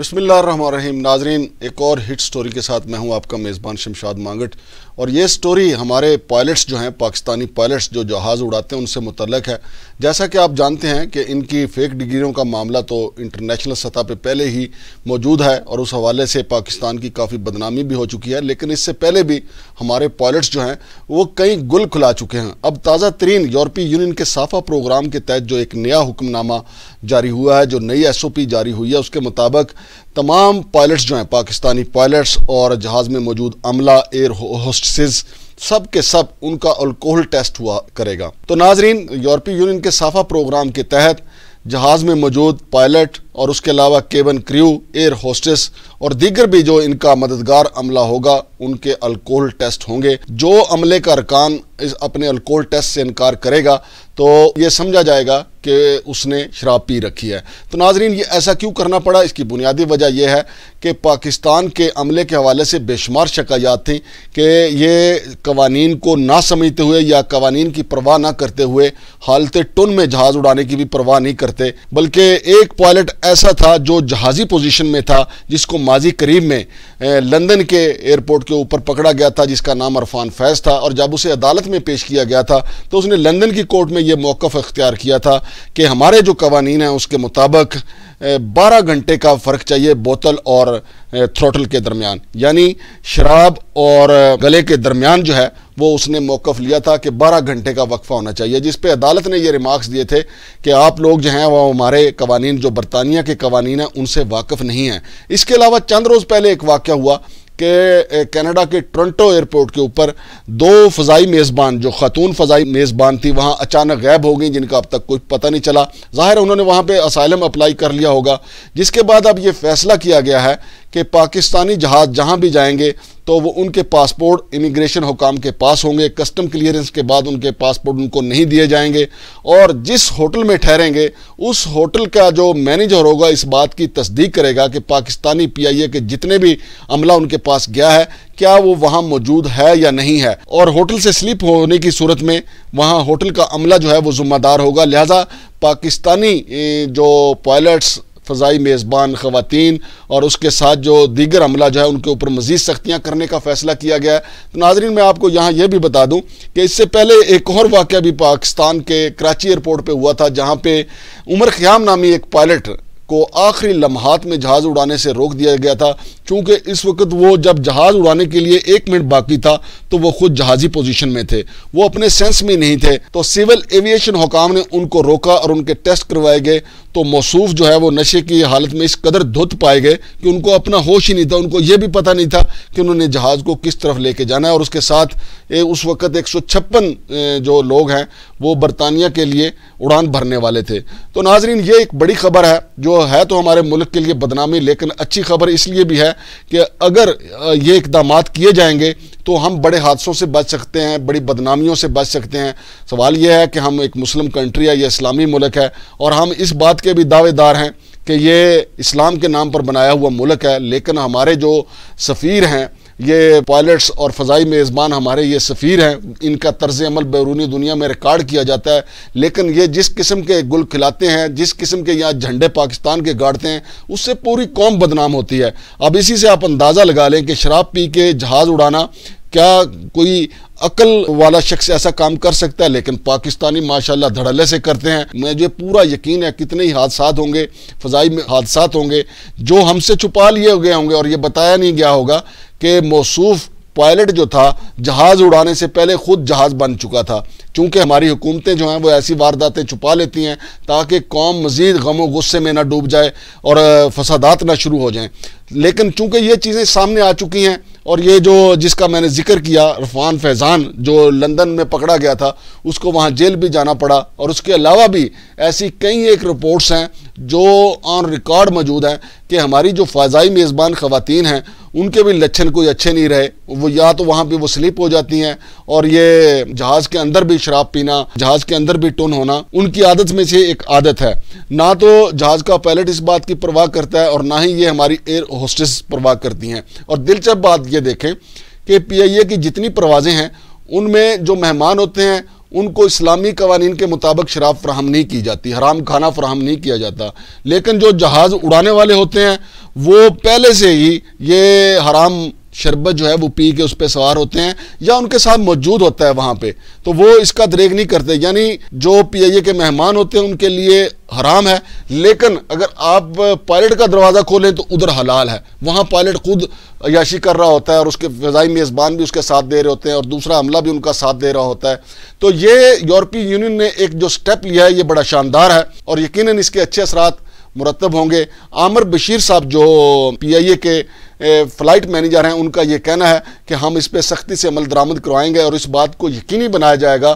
बिसमीम नाजरीन एक और हिट स्टोरी के साथ मैं हूं आपका मेज़बान शमशाद मांगट और ये स्टोरी हमारे पायलट्स जो हैं पाकिस्तानी पायलट्स जो जहाज़ उड़ाते हैं उनसे मुतलक है जैसा कि आप जानते हैं कि इनकी फ़ेक डिग्रियों का मामला तो इंटरनेशनल सतह पर पहले ही मौजूद है और उस हवाले से पाकिस्तान की काफ़ी बदनामी भी हो चुकी है लेकिन इससे पहले भी हमारे पायलट्स जो हैं वो कई गुल खुला चुके हैं अब ताज़ा तरीन यूरोपीय यूनियन के साफा प्रोग्राम के तहत जो एक नया हुक्मनामा जारी हुआ है जो नई एस ओ पी जारी हुई है उसके मुताबिक तमाम पायलट्स जो हैं पाकिस्तानी पायलट्स और जहाज़ में मौजूद अमला एयर होस्टसेस सब के सब उनका अल्कोहल टेस्ट हुआ करेगा तो नाजरीन यूरोपीय यूनियन के साफा प्रोग्राम के तहत जहाज़ में मौजूद पायलट और उसके अलावा केबन क्र्यू एयर होस्टेस और दीगर भी जो इनका मददगार अमला होगा उनके अल्कोहल टेस्ट होंगे जो अमले का अरकान इस अपने अल्कोहल टेस्ट से इनकार करेगा तो ये समझा जाएगा कि उसने शराब पी रखी है तो नाजरीन ये ऐसा क्यों करना पड़ा इसकी बुनियादी वजह यह है कि पाकिस्तान के अमले के हवाले से बेशुमार शिकायात थी कि ये कवानीन को ना समझते हुए या कवानीन की परवाह ना करते हुए हालत टन में जहाज़ उड़ाने की भी परवाह नहीं करते बल्कि एक पायलट ऐसा था जो जहाज़ी पोजिशन में था जिसको माजी करीब में लंदन के एयरपोर्ट के ऊपर पकड़ा गया था जिसका नाम अरफान फैज़ था और जब उसे अदालत में पेश किया गया था तो उसने लंदन की कोर्ट में यह मौकफ अख्तियार किया था कि हमारे जो कवानीन हैं उसके मुताबिक बारह घंटे का फ़र्क चाहिए बोतल और थ्रोटल के दरमियान यानी शराब और गले के दरमियान जो है वो उसने मौक़ लिया था कि बारह घंटे का वक्फा होना चाहिए जिस पे अदालत ने ये रिमार्क्स दिए थे कि आप लोग जो हैं वह हमारे कवानीन जो बरतानिया के कवानीन हैं उनसे वाकफ़ नहीं हैं इसके अलावा चंद रोज़ पहले एक वाक़ हुआ कि कनाडा के टोरंटो एयरपोर्ट के ऊपर दो फ़जाई मेज़बान जो ख़ातून फ़जाई मेज़बान थी वहाँ अचानक गायब हो गई जिनका अब तक कोई पता नहीं चला ज़ाहिर उन्होंने वहाँ पर असाइलम अप्लाई कर लिया होगा जिसके बाद अब ये फ़ैसला किया गया है कि पाकिस्तानी जहाज़ जहाँ भी जाएंगे तो वो उनके पासपोर्ट इमिग्रेशन हुकाम के पास होंगे कस्टम क्लियरेंस के बाद उनके पासपोर्ट उनको नहीं दिए जाएंगे और जिस होटल में ठहरेंगे उस होटल का जो मैनेजर होगा इस बात की तस्दीक करेगा कि पाकिस्तानी पीआईए के जितने भी अमला उनके पास गया है क्या वो वहाँ मौजूद है या नहीं है और होटल से स्लिप होने की सूरत में वहाँ होटल का अमला जो है वो जिम्मेदार होगा लिहाजा पाकिस्तानी जो पायलट्स फ़जाई मेज़बान ख़वान और उसके साथ जो दीगर हमला जो है उनके ऊपर मज़ीद सख्तियाँ करने का फ़ैसला किया गया है तो नाजरीन मैं आपको यहाँ यह भी बता दूँ कि इससे पहले एक और वाक़ भी पाकिस्तान के कराची एयरपोर्ट पर हुआ था जहाँ पर उमर ख़्याम नामी एक पायलट को आखिरी लम्हात में जहाज़ उड़ाने से रोक दिया गया था क्योंकि इस वक्त वो जब जहाज़ उड़ाने के लिए एक मिनट बाकी था तो वो खुद जहाज़ी पोजीशन में थे वो अपने सेंस में नहीं थे तो सिविल एविएशन हुकाम ने उनको रोका और उनके टेस्ट करवाए गए तो मौसूफ जो है वो नशे की हालत में इस कदर धुत पाए गए कि उनको अपना होश ही नहीं था उनको ये भी पता नहीं था कि उन्होंने जहाज़ को किस तरफ लेके जाना है और उसके साथ ए, उस वक़्त एक सौ छप्पन जो लोग हैं वो बरतानिया के लिए उड़ान भरने वाले थे तो नाजरीन ये एक बड़ी खबर है जो है तो हमारे मुल्क के लिए बदनामी लेकिन अच्छी खबर इसलिए भी है कि अगर ये इकदाम किए जाएंगे तो हम बड़े हादसों से बच सकते हैं बड़ी बदनामियों से बच सकते हैं सवाल यह है कि हम एक मुस्लिम कंट्री है यह इस्लामी मुल्क है और हम इस बात के भी दावेदार हैं कि ये इस्लाम के नाम पर बनाया हुआ मुल्क है लेकिन हमारे जो सफ़ीर हैं ये पायलट्स और फ़जाई मेज़बान हमारे ये सफ़ीर हैं इनका तर्ज अमल बैरूनी दुनिया में रिकॉर्ड किया जाता है लेकिन ये जिस किस्म के गुल खिलाते हैं जिस किस्म के यहाँ झंडे पाकिस्तान के गाड़ते हैं उससे पूरी कौम बदनाम होती है अब इसी से आप अंदाज़ा लगा लें कि शराब पी के जहाज़ उड़ाना क्या कोई अकल वाला शख्स ऐसा काम कर सकता है लेकिन पाकिस्तानी माशाल्लाह धड़ल्ले से करते हैं मुझे पूरा यकीन है कितने ही हादसा होंगे फ़जाई में हादसा होंगे जो हमसे छुपा लिए गए होंगे और ये बताया नहीं गया होगा कि मौसूफ़ पायलट जो था जहाज़ उड़ाने से पहले ख़ुद जहाज़ बन चुका था चूँकि हमारी हुकूमतें जो हैं वो ऐसी वारदातें छुपा लेती हैं ताकि कौम मज़ीद गम गुस्से में ना डूब जाए और फसादात ना शुरू हो जाएँ लेकिन चूँकि ये चीज़ें सामने आ चुकी हैं और ये जो जिसका मैंने जिक्र किया रफान फैज़ान जो लंदन में पकड़ा गया था उसको वहाँ जेल भी जाना पड़ा और उसके अलावा भी ऐसी कई एक रिपोर्ट्स हैं जो ऑन रिकॉर्ड मौजूद है कि हमारी जो फ़ाज़ाई मेज़बान ख़वातीन हैं उनके भी लक्षण कोई अच्छे नहीं रहे वो या तो वहाँ पे वो स्लिप हो जाती हैं और ये जहाज़ के अंदर भी शराब पीना जहाज़ के अंदर भी टन होना उनकी आदत में से एक आदत है ना तो जहाज़ का पायलट इस बात की परवाह करता है और ना ही ये हमारी एयर होस्टेस परवाह करती हैं और दिलचस्प बात ये देखें कि पी आई ए की जितनी परवाज़ें हैं उनमें जो मेहमान होते हैं उनको इस्लामी कवानीन के मुताबिक शराब फ्राहम नहीं की जाती हराम खाना फ्राहम नहीं किया जाता लेकिन जो जहाज़ उड़ाने वाले होते हैं वो पहले से ही ये हराम शरबत जो है वो पी के उस पर सवार होते हैं या उनके साथ मौजूद होता है वहाँ पे तो वो इसका दरेग नहीं करते यानी जो पीआईए के मेहमान होते हैं उनके लिए हराम है लेकिन अगर आप पायलट का दरवाज़ा खोलें तो उधर हलाल है वहाँ पायलट खुद याशी कर रहा होता है और उसके फ़जाई मेज़बान भी उसके साथ दे रहे होते हैं और दूसरा हमला भी उनका साथ दे रहा होता है तो ये यूरोपीय यूनियन ने एक जो स्टेप लिया है ये बड़ा शानदार है और यकीन इसके अच्छे असरात मुरतब होंगे आमर बशीर साहब जो पी आई ए के फ़्लाइट मैनेजर हैं उनका ये कहना है कि हम इस पर सख्ती से अमल दरामद करवाएंगे और इस बात को यकीनी बनाया जाएगा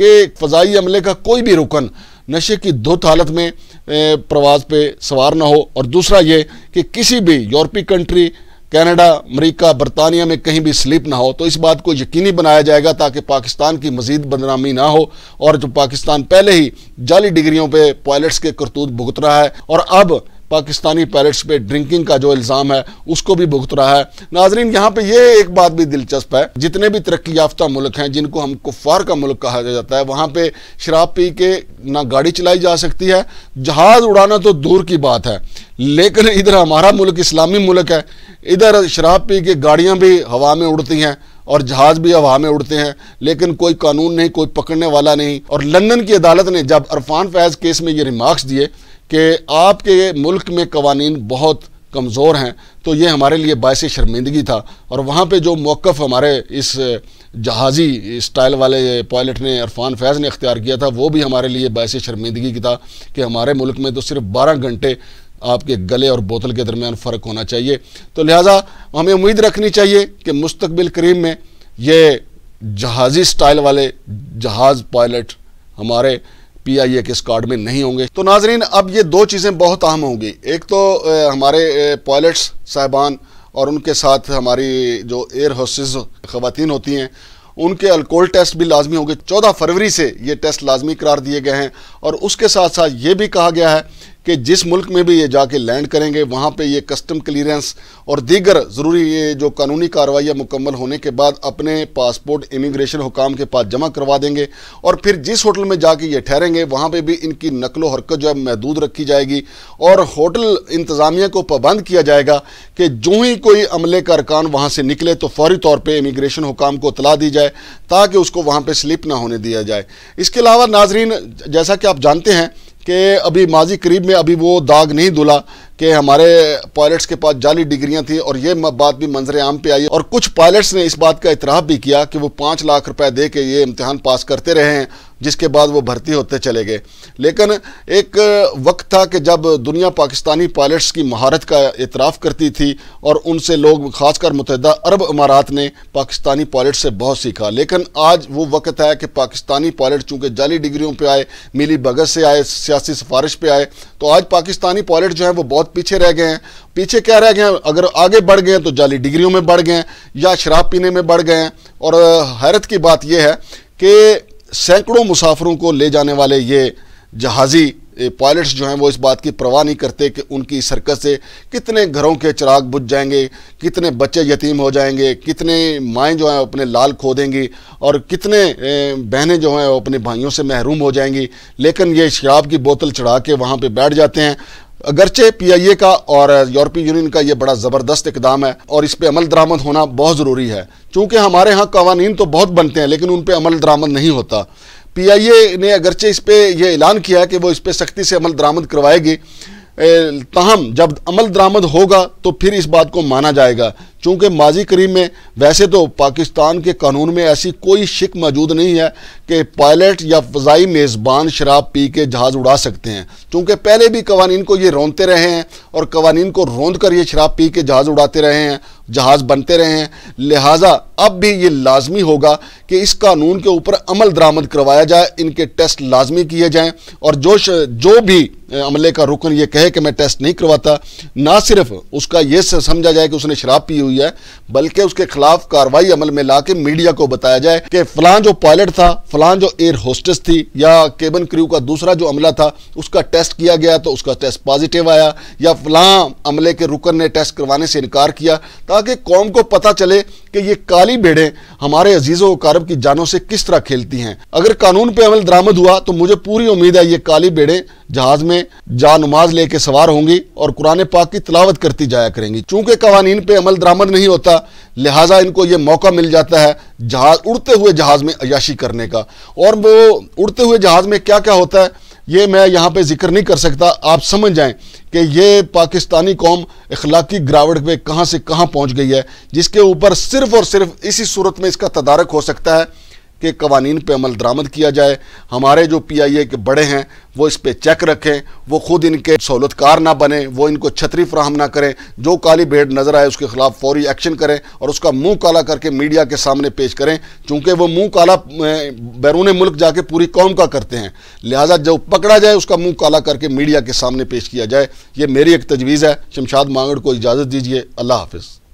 कि फ़जाई अमले का कोई भी रुकन नशे की धुत हालत में प्रवास पे सवार ना हो और दूसरा ये कि किसी भी यूरोपीय कंट्री कनाडा अमेरिका बरतानिया में कहीं भी स्लिप ना हो तो इस बात को यकीनी बनाया जाएगा ताकि पाकिस्तान की मजीद बदनामी ना हो और जो पाकिस्तान पहले ही जाली डिग्रियों पे पायलट्स के करतूत भुगत रहा है और अब पाकिस्तानी पैरट्स पे ड्रिंकिंग का जो इल्ज़ाम है उसको भी भुगत रहा है नाजरीन यहाँ पे ये एक बात भी दिलचस्प है जितने भी तरक्की याफ्ता मुल्क हैं जिनको हम कुफ़ार का मुल्क कहा जाता है वहाँ पे शराब पी के ना गाड़ी चलाई जा सकती है जहाज़ उड़ाना तो दूर की बात है लेकिन इधर हमारा मुल्क इस्लामी मुल्क है इधर शराब पी के गाड़ियाँ भी हवा में उड़ती हैं और जहाज भी हवा में उड़ते हैं लेकिन कोई कानून नहीं कोई पकड़ने वाला नहीं और लंदन की अदालत ने जब अरफान फैज केस में ये रिमार्क्स दिए कि आपके मुल्क में कवानीन बहुत कमज़ोर हैं तो ये हमारे लिए बायस शर्मिंदगी था और वहाँ पे जो मौक़ हमारे इस जहाज़ी स्टाइल वाले पायलट ने इरफान फैज़ ने अख्तियार किया था वो भी हमारे लिए बायस शर्मिंदगी की था कि हमारे मुल्क में तो सिर्फ बारह घंटे आपके गले और बोतल के दरमियान फ़र्क होना चाहिए तो लिहाजा हमें उम्मीद रखनी चाहिए कि मुस्तबिल करीम में ये जहाज़ी स्टाइल वाले जहाज़ पायलट हमारे पी आई ए के स्कॉड में नहीं होंगे तो नाजरीन अब ये दो चीज़ें बहुत अहम होंगी एक तो हमारे पायलट्स साहबान और उनके साथ हमारी जो एयर होस्टेस ख़वान होती हैं उनके अल्कोहल टेस्ट भी लाजमी होंगे चौदह फरवरी से ये टेस्ट लाजमी करार दिए गए हैं और उसके साथ साथ ये भी कहा गया है कि जिस मुल्क में भी ये जाके लैंड करेंगे वहाँ पे ये कस्टम क्लियरेंस और दीगर ज़रूरी ये जो कानूनी कार्रवाइयाँ मुकम्मल होने के बाद अपने पासपोर्ट इमिग्रेशन हुकाम के पास जमा करवा देंगे और फिर जिस होटल में जाके ये ठहरेंगे वहाँ पर भी इनकी नकलो हरकत जो है महदूद रखी जाएगी और होटल इंतज़ामिया को पाबंद किया जाएगा कि जो ही कोई अमले का अरकान वहाँ से निकले तो फौरी तौर पर इमिग्रेशन हुकाम को तला दी जाए ताकि उसको वहाँ पर स्लिप ना होने दिया जाए इसके अलावा नाजरीन जैसा कि आप जानते हैं कि अभी माजी करीब में अभी वो दाग नहीं धुला कि हमारे पायलट्स के पास जाली डिग्रियां थी और ये बात भी मंजर आम पे आई और कुछ पायलट्स ने इस बात का इतराफ़ भी किया कि वो पाँच लाख रुपए दे के ये इम्तहान पास करते रहे हैं जिसके बाद वो भर्ती होते चले गए लेकिन एक वक्त था कि जब दुनिया पाकिस्तानी पायलट्स की महारत का इतराफ़ करती थी और उनसे लोग खासकर मुतहदा अरब अमारात ने पाकिस्तानी पायलट से बहुत सीखा लेकिन आज वो वक्त है कि पाकिस्तानी पायलट चूँकि जाली डिग्रियों पर आए मिली भगत से आए सियासी सिफारिश पर आए तो आज पाकिस्तानी पायलट जो है वो बहुत बहुत पीछे रह गए हैं पीछे क्या रह गए हैं अगर आगे बढ़ गए तो जाली डिग्रियों में बढ़ गए या शराब पीने में बढ़ गए और हैरत की बात यह है कि सैकड़ों मुसाफरों को ले जाने वाले ये जहाज़ी पायलट्स जो हैं वो इस बात की परवाह नहीं करते कि उनकी सरकत से कितने घरों के चिराग बुझ जाएंगे कितने बच्चे यतीम हो जाएंगे कितने माएँ जो हैं अपने लाल खो देंगी और कितने बहनें जो हैं अपने भाइयों से महरूम हो जाएंगी लेकिन ये शराब की बोतल चढ़ा के वहाँ पर बैठ जाते हैं अगरचे पीआईए का और यूरोपीय यूनियन का ये बड़ा ज़बरदस्त इकदाम है और इस पर अमल दरामद होना बहुत ज़रूरी है चूँकि हमारे यहाँ कवानीन तो बहुत बनते हैं लेकिन उन पर अमल दरामद नहीं होता पीआईए ने अगरचे इस पर यह ऐलान किया है कि वो इस पर सख्ती से अमल दरामद करवाएगी तहम जब अमल दरामद होगा तो फिर इस बात को माना जाएगा चूँकि माजी करीब में वैसे तो पाकिस्तान के कानून में ऐसी कोई शिक मौजूद नहीं है कि पायलट या फ़जाई मेज़बान शराब पी के जहाज़ उड़ा सकते हैं चूँकि पहले भी कवानीन को ये रोंदते रहे हैं और कवानीन को रोंद कर ये शराब पी के जहाज़ उड़ाते रहे हैं जहाज़ बनते रहे हैं लिहाजा अब भी ये लाजमी होगा कि इस कानून के ऊपर अमल दरामद करवाया जाए इनके टेस्ट लाजमी किए जाएँ और जो जो भी अमले का रुकन ये कहे कि मैं टेस्ट नहीं करवाता ना सिर्फ उसका यह समझा जाए कि उसने शराब पी हुई है बल्कि उसके खिलाफ कार्रवाई अमल में ला के मीडिया को बताया जाए कि फलां जो पायलट था फलां जो एयर होस्टेस थी या केबन क्रू का दूसरा जो अमला था उसका टेस्ट किया गया तो उसका टेस्ट पॉजिटिव आया या फलां अमले के रुकन ने टेस्ट करवाने से इनकार किया ताकि कौम को पता चले कि ये काली भेड़ें हमारे अजीज़ों कारब की जानों से किस तरह खेलती हैं अगर कानून पे अमल दरामद हुआ तो मुझे पूरी उम्मीद है ये काली भेड़ें जहाज में जा नमाज लेके सवार होंगी और कुरान पाक की तलावत करती जाया करेंगी चूंकि कवानीन पे अमल दरामद नहीं होता लिहाजा इनको ये मौका मिल जाता है जहाज उड़ते हुए जहाज में अयाशी करने का और वो उड़ते हुए जहाज में क्या क्या होता है ये मैं यहाँ पे जिक्र नहीं कर सकता आप समझ जाएं कि ये पाकिस्तानी कौम इखलाकी गिरावट पे कहाँ से कहाँ पहुँच गई है जिसके ऊपर सिर्फ और सिर्फ इसी सूरत में इसका तदारक हो सकता है के कवानीन पर अमल दरामद किया जाए हमारे जो पी आई ए के बड़े हैं वो इस पर चेक रखें वो खुद इनके सहूलतकार ना बने वो इनको छतरी फ्राहम ना करें जो काली भेड़ नज़र आए उसके खिलाफ फौरी एक्शन करें और उसका मुंह काला करके मीडिया के सामने पेश करें चूँकि वो मुंह काला बैरून मुल्क जाके पूरी कौम का करते हैं लिहाजा जब पकड़ा जाए उसका मुँह काला करके मीडिया के सामने पेश किया जाए ये मेरी एक तजवीज़ है शमशाद मांगड़ को इजाज़त दीजिए अल्लाह हाफिज़